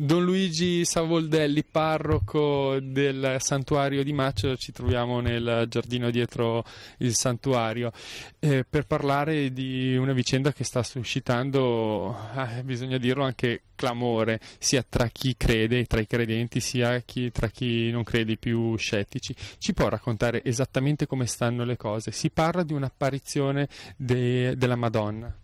Don Luigi Savoldelli, parroco del santuario di Maccio, ci troviamo nel giardino dietro il santuario eh, per parlare di una vicenda che sta suscitando, eh, bisogna dirlo, anche clamore, sia tra chi crede, tra i credenti, sia chi, tra chi non crede, i più scettici. Ci può raccontare esattamente come stanno le cose? Si parla di un'apparizione de, della Madonna.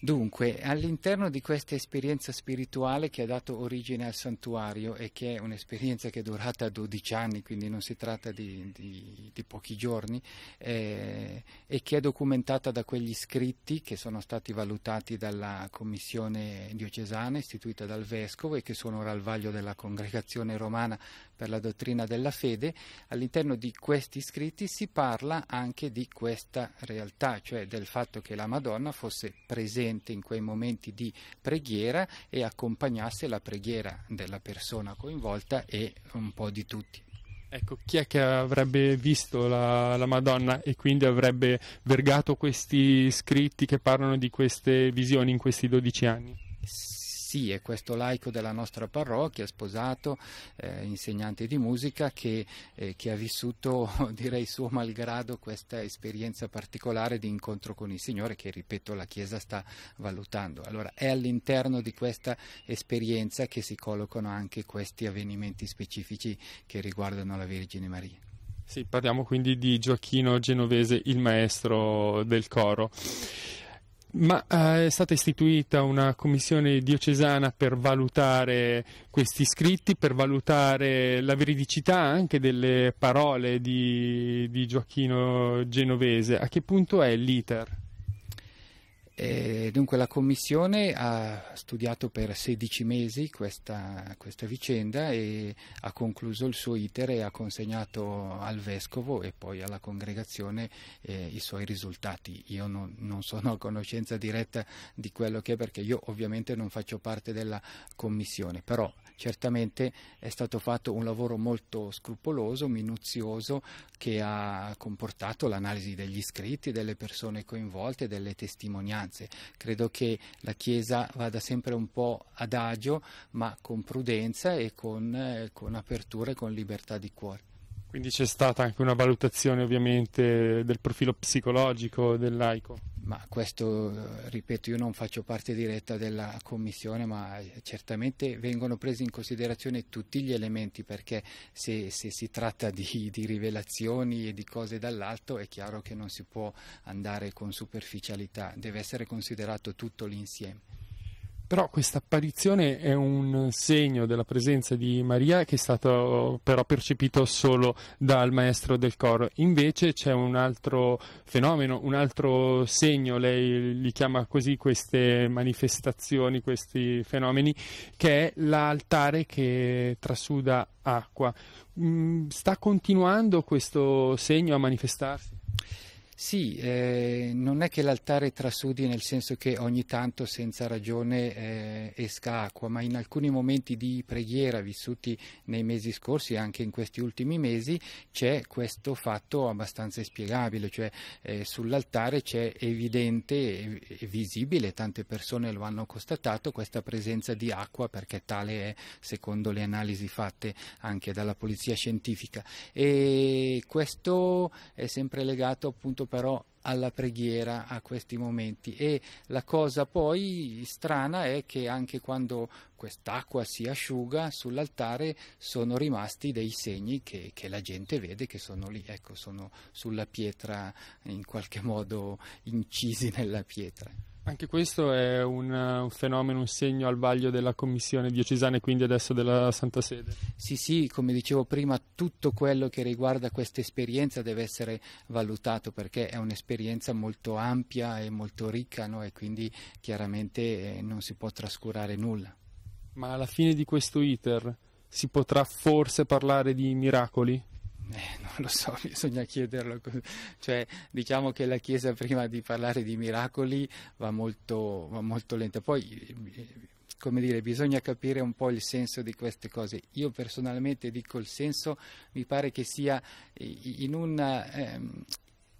Dunque, all'interno di questa esperienza spirituale che ha dato origine al santuario e che è un'esperienza che è durata 12 anni, quindi non si tratta di, di, di pochi giorni, eh, e che è documentata da quegli scritti che sono stati valutati dalla commissione diocesana istituita dal vescovo e che sono ora al vaglio della congregazione romana per la dottrina della fede, all'interno di questi scritti si parla anche di questa realtà, cioè del fatto che la Madonna fosse presente presente in quei momenti di preghiera e accompagnasse la preghiera della persona coinvolta e un po' di tutti. Ecco, chi è che avrebbe visto la, la, Madonna e quindi avrebbe vergato questi scritti che parlano di queste visioni in questi 12 anni? sì, è questo laico della nostra parrocchia, sposato, eh, insegnante di musica, che, eh, che ha vissuto, direi suo malgrado, questa esperienza particolare di incontro con il Signore che, ripeto, la Chiesa sta valutando. Allora è all'interno di questa esperienza che si collocano anche questi avvenimenti specifici che riguardano la Vergine Maria. Sì, parliamo quindi di Gioacchino Genovese, il maestro del coro. Ma eh, è stata istituita una commissione diocesana per valutare questi scritti, per valutare la veridicità anche delle parole di, di Gioacchino Genovese. A che punto è l'iter? E eh, dunque la Commissione ha studiato per 16 mesi questa, questa, vicenda e ha concluso il suo iter e ha consegnato al Vescovo e poi alla congregazione eh, i suoi risultati. Io non, non, sono a conoscenza diretta di quello che è perché io ovviamente non faccio parte della Commissione, però certamente è stato fatto un lavoro molto scrupoloso, minuzioso, che ha comportato l'analisi degli iscritti, delle persone coinvolte, delle testimonianze circostanze. Credo che la Chiesa vada sempre un po' ad agio, ma con prudenza e con, eh, con apertura e con libertà di cuore. Quindi c'è stata anche una valutazione ovviamente del profilo psicologico del laico. Ma questo, eh, ripeto, io non faccio parte diretta della Commissione, ma certamente vengono presi in considerazione tutti gli elementi perché se, se si tratta di, di, rivelazioni e di cose dall'alto è chiaro che non si può andare con superficialità, deve essere considerato tutto l'insieme. Però questa apparizione è un segno della presenza di Maria che è stato però percepito solo dal maestro del coro. Invece c'è un altro fenomeno, un altro segno, lei li chiama così queste manifestazioni, questi fenomeni, che è l'altare che trasuda acqua. Mm, sta continuando questo segno a manifestarsi? Sì, eh, non è che l'altare trasudi nel senso che ogni tanto senza ragione eh, esca acqua, ma in alcuni momenti di preghiera vissuti nei mesi scorsi e anche in questi ultimi mesi c'è questo fatto abbastanza inspiegabile, cioè eh, sull'altare c'è evidente e visibile, tante persone lo hanno constatato, questa presenza di acqua perché tale è secondo le analisi fatte anche dalla polizia scientifica e questo è sempre legato appunto però alla preghiera a questi momenti e la cosa poi strana è che anche quando quest'acqua si asciuga sull'altare sono rimasti dei segni che, che la gente vede che sono lì, ecco, sono sulla pietra in qualche modo incisi nella pietra. Anche questo è un, un, fenomeno, un segno al vaglio della Commissione diocesana e quindi adesso della Santa Sede? Sì, sì, come dicevo prima, tutto quello che riguarda questa esperienza deve essere valutato perché è un'esperienza molto ampia e molto ricca no? e quindi chiaramente eh, non si può trascurare nulla. Ma alla fine di questo iter si potrà forse parlare di miracoli? Eh, non lo so, bisogna chiederlo. Cioè, diciamo che la Chiesa prima di parlare di miracoli va molto, va molto lenta. Poi, come dire, bisogna capire un po' il senso di queste cose. Io personalmente dico il senso, mi pare che sia in un... Ehm,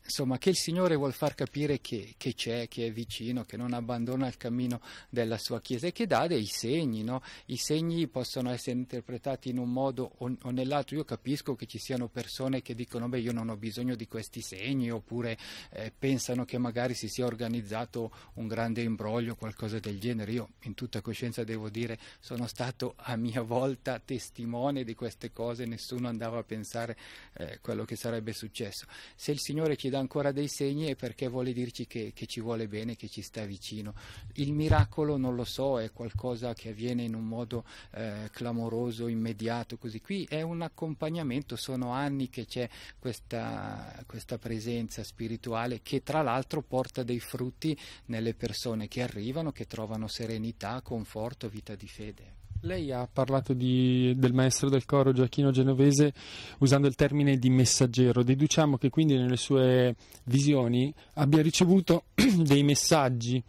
insomma, che il Signore vuol far capire che, che, c'è, che è vicino, che non abbandona il cammino della sua Chiesa e che dà dei segni, no? I segni possono essere interpretati in un modo o, o, nell'altro. Io capisco che ci siano persone che dicono, beh, io non ho bisogno di questi segni, oppure eh, pensano che magari si sia organizzato un grande imbroglio, qualcosa del genere. Io in tutta coscienza devo dire, sono stato a mia volta testimone di queste cose, nessuno andava a pensare eh, quello che sarebbe successo. Se il Signore ci dà dà ancora dei segni è perché vuole dirci che, che, ci vuole bene, che ci sta vicino. Il miracolo non lo so, è qualcosa che avviene in un modo eh, clamoroso, immediato, così. Qui è un accompagnamento, sono anni che c'è questa, questa presenza spirituale che tra l'altro porta dei frutti nelle persone che arrivano, che trovano serenità, conforto, vita di fede. Lei ha parlato di, del maestro del coro Gioacchino Genovese usando il termine di messaggero. Deduciamo che quindi nelle sue visioni abbia ricevuto dei messaggi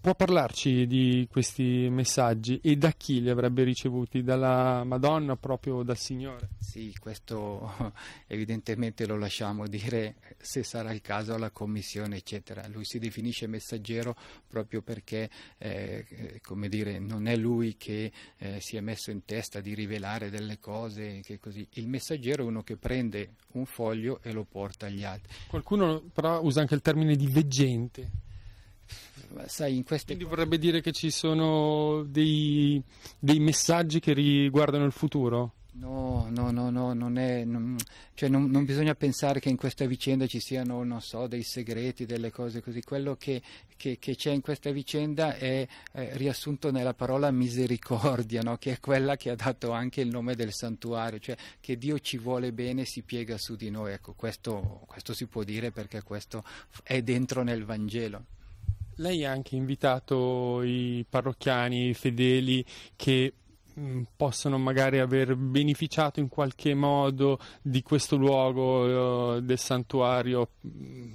può parlarci di questi messaggi e da chi li avrebbe ricevuti? Dalla Madonna, o proprio dal Signore? Sì, questo evidentemente lo lasciamo dire se sarà il caso alla Commissione, eccetera. Lui si definisce messaggero proprio perché, eh, come dire, non è lui che eh, si è messo in testa di rivelare delle cose, Il messaggero è uno che prende un foglio e lo porta agli altri. Qualcuno però usa anche il termine di veggente sai, queste... Quindi vorrebbe dire che ci sono dei, dei messaggi che riguardano il futuro? No, no, no, no, non, è, non, cioè non, non, bisogna pensare che in questa vicenda ci siano, non so, dei segreti, delle cose così. Quello che, che, che c'è in questa vicenda è eh, riassunto nella parola misericordia, no? che è quella che ha dato anche il nome del santuario, cioè che Dio ci vuole bene e si piega su di noi. Ecco, questo, questo si può dire perché questo è dentro nel Vangelo. Lei ha anche invitato i parrocchiani, i fedeli che mm, possono magari aver beneficiato in qualche modo di questo luogo eh, del santuario mm,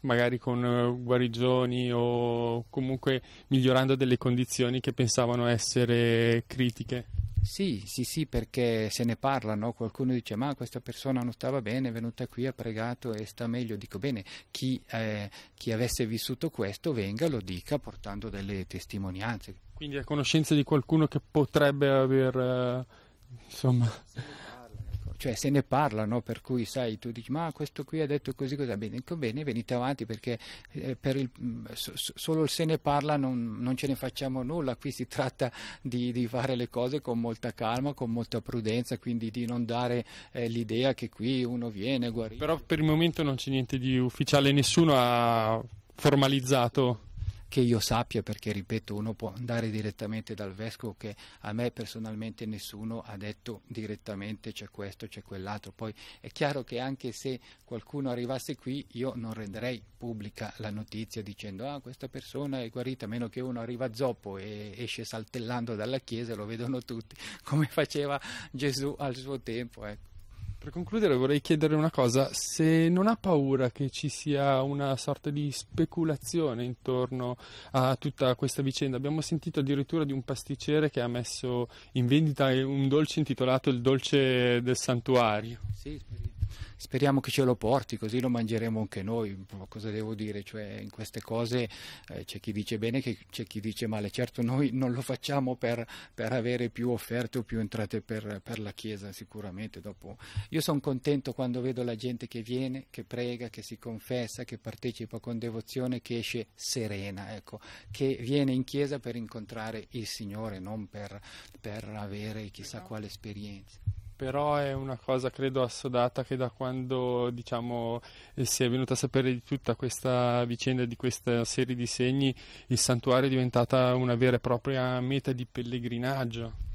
magari con eh, guarigioni o comunque migliorando delle condizioni che pensavano essere critiche. Sì, sì, sì, perché se ne parla, no? qualcuno dice ma questa persona non stava bene, è venuta qui, ha pregato e sta meglio. Dico bene, chi, eh, chi avesse vissuto questo venga, lo dica portando delle testimonianze. Quindi a conoscenza di qualcuno che potrebbe aver... Eh, insomma cioè se ne parlano, per cui sai, tu dici ma questo qui ha detto così, cosa bene, ecco, bene, venite avanti perché eh, per il, mm, solo se ne parla non, non, ce ne facciamo nulla, qui si tratta di, di, fare le cose con molta calma, con molta prudenza, quindi di non dare eh, l'idea che qui uno viene guarito. Però per il momento non c'è niente di ufficiale, nessuno ha formalizzato che io sappia, perché ripeto, uno può andare direttamente dal vescovo che a me personalmente nessuno ha detto direttamente c'è questo, c'è quell'altro. Poi è chiaro che anche se qualcuno arrivasse qui io non renderei pubblica la notizia dicendo ah questa persona è guarita, a meno che uno arriva zoppo e esce saltellando dalla chiesa, lo vedono tutti, come faceva Gesù al suo tempo. Ecco. Per concludere vorrei chiedere una cosa, se non ha paura che ci sia una sorta di speculazione intorno a tutta questa vicenda, abbiamo sentito addirittura di un pasticcere che ha messo in vendita un dolce intitolato il dolce del santuario. Sì, Speriamo che ce lo porti, così lo mangeremo anche noi. Cosa devo dire? Cioè, in queste cose eh, c'è chi dice bene che c'è chi dice male. Certo, noi non lo facciamo per, per avere più offerte o più entrate per, per la Chiesa, sicuramente. Dopo. Io sono contento quando vedo la gente che viene, che prega, che si confessa, che partecipa con devozione, che esce serena, ecco, che viene in Chiesa per incontrare il Signore, non per, per avere chissà esatto. quale esperienza però è una cosa credo assodata che da quando diciamo, si è venuta a sapere di tutta questa vicenda, di questa serie di segni, il santuario è diventata una vera e propria meta di pellegrinaggio.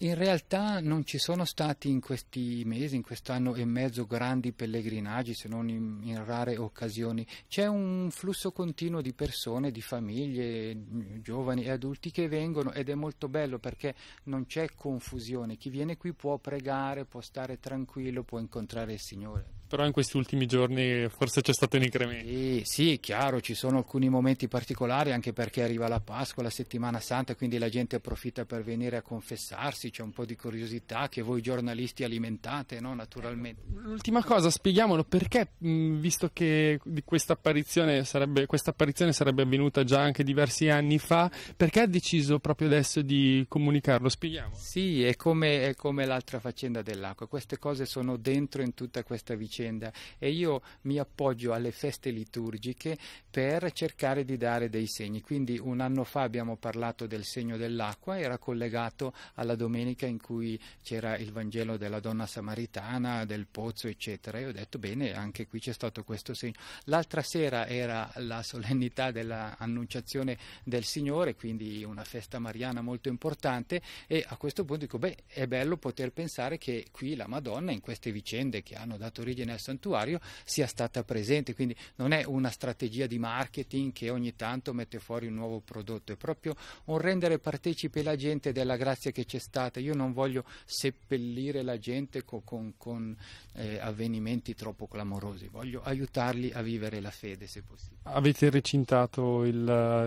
In realtà non ci sono stati in questi mesi, in quest'anno e mezzo, grandi pellegrinaggi se non in, in, rare occasioni. C'è un flusso continuo di persone, di famiglie, giovani e adulti che vengono ed è molto bello perché non c'è confusione. Chi viene qui può pregare, può stare tranquillo, può incontrare il Signore. Però in questi ultimi giorni forse c'è stato un incremento. Sì, sì, chiaro, ci sono alcuni momenti particolari anche perché arriva la Pasqua, la settimana santa, quindi la gente approfitta per venire a confessarsi, c'è un po' di curiosità che voi giornalisti alimentate, no? naturalmente. Eh, l'ultima cosa, spieghiamolo perché, visto che questa apparizione, sarebbe, sarebbe avvenuta già anche diversi anni fa, perché ha deciso proprio adesso di comunicarlo? Spieghiamo. Sì, è come, è come l'altra faccenda dell'acqua, queste cose sono dentro in tutta questa vicenda vicenda e io mi appoggio alle feste liturgiche per cercare di dare dei segni. Quindi un anno fa abbiamo parlato del segno dell'acqua, era collegato alla domenica in cui c'era il Vangelo della donna samaritana, del pozzo, eccetera. E ho detto bene, anche qui c'è stato questo segno. L'altra sera era la solennità dell'annunciazione del Signore, quindi una festa mariana molto importante e a questo punto dico, beh, è bello poter pensare che qui la Madonna in queste vicende che hanno dato origine nel santuario sia stata presente, quindi non è una strategia di marketing che ogni tanto mette fuori un nuovo prodotto, è proprio un rendere partecipe la gente della grazia che c'è stata. Io non voglio seppellire la gente con, con, con eh, avvenimenti troppo clamorosi, voglio aiutarli a vivere la fede se possibile. Avete recintato, il,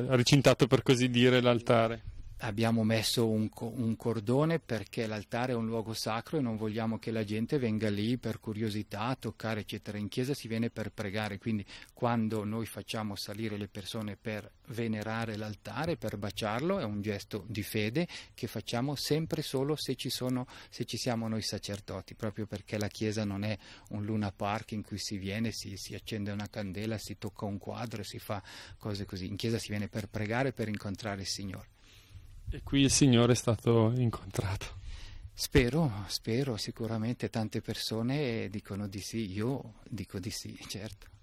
recintato per così dire l'altare? abbiamo messo un, un, cordone perché l'altare è un luogo sacro e non vogliamo che la gente venga lì per curiosità, a toccare, eccetera. In chiesa si viene per pregare, quindi quando noi facciamo salire le persone per venerare l'altare, per baciarlo, è un gesto di fede che facciamo sempre solo se ci, sono, se ci siamo noi sacerdoti, proprio perché la chiesa non è un luna park in cui si viene, si, si accende una candela, si tocca un quadro, si fa cose così. In chiesa si viene per pregare, per incontrare il Signore. E qui il Signore è stato incontrato. Spero, spero, sicuramente tante persone dicono di sì, io dico di sì, certo.